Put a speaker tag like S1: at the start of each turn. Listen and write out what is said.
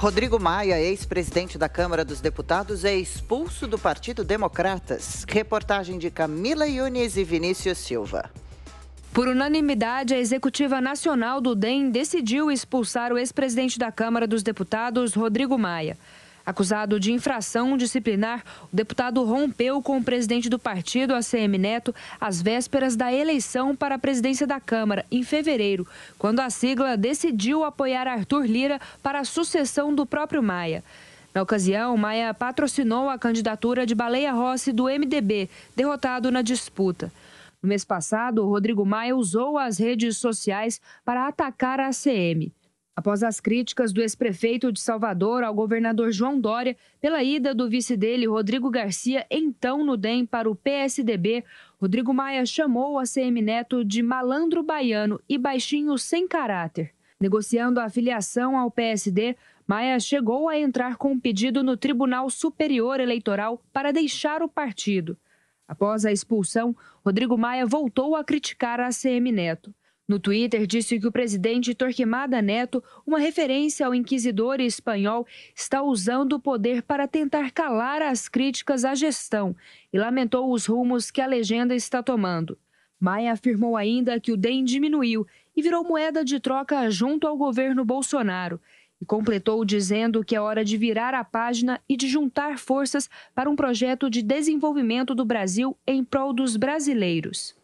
S1: Rodrigo Maia, ex-presidente da Câmara dos Deputados, é expulso do Partido Democratas. Reportagem de Camila Yunes e Vinícius Silva.
S2: Por unanimidade, a Executiva Nacional do DEM decidiu expulsar o ex-presidente da Câmara dos Deputados, Rodrigo Maia. Acusado de infração disciplinar, o deputado rompeu com o presidente do partido, ACM Neto, às vésperas da eleição para a presidência da Câmara, em fevereiro, quando a sigla decidiu apoiar Arthur Lira para a sucessão do próprio Maia. Na ocasião, Maia patrocinou a candidatura de Baleia Rossi do MDB, derrotado na disputa. No mês passado, Rodrigo Maia usou as redes sociais para atacar a ACM após as críticas do ex-prefeito de Salvador ao governador João Dória pela ida do vice dele, Rodrigo Garcia, então no DEM para o PSDB, Rodrigo Maia chamou a CM Neto de malandro baiano e baixinho sem caráter. Negociando a filiação ao PSD, Maia chegou a entrar com um pedido no Tribunal Superior Eleitoral para deixar o partido. Após a expulsão, Rodrigo Maia voltou a criticar a CM Neto. No Twitter, disse que o presidente Torquemada Neto, uma referência ao inquisidor espanhol, está usando o poder para tentar calar as críticas à gestão e lamentou os rumos que a legenda está tomando. Maia afirmou ainda que o DEM diminuiu e virou moeda de troca junto ao governo Bolsonaro. E completou dizendo que é hora de virar a página e de juntar forças para um projeto de desenvolvimento do Brasil em prol dos brasileiros.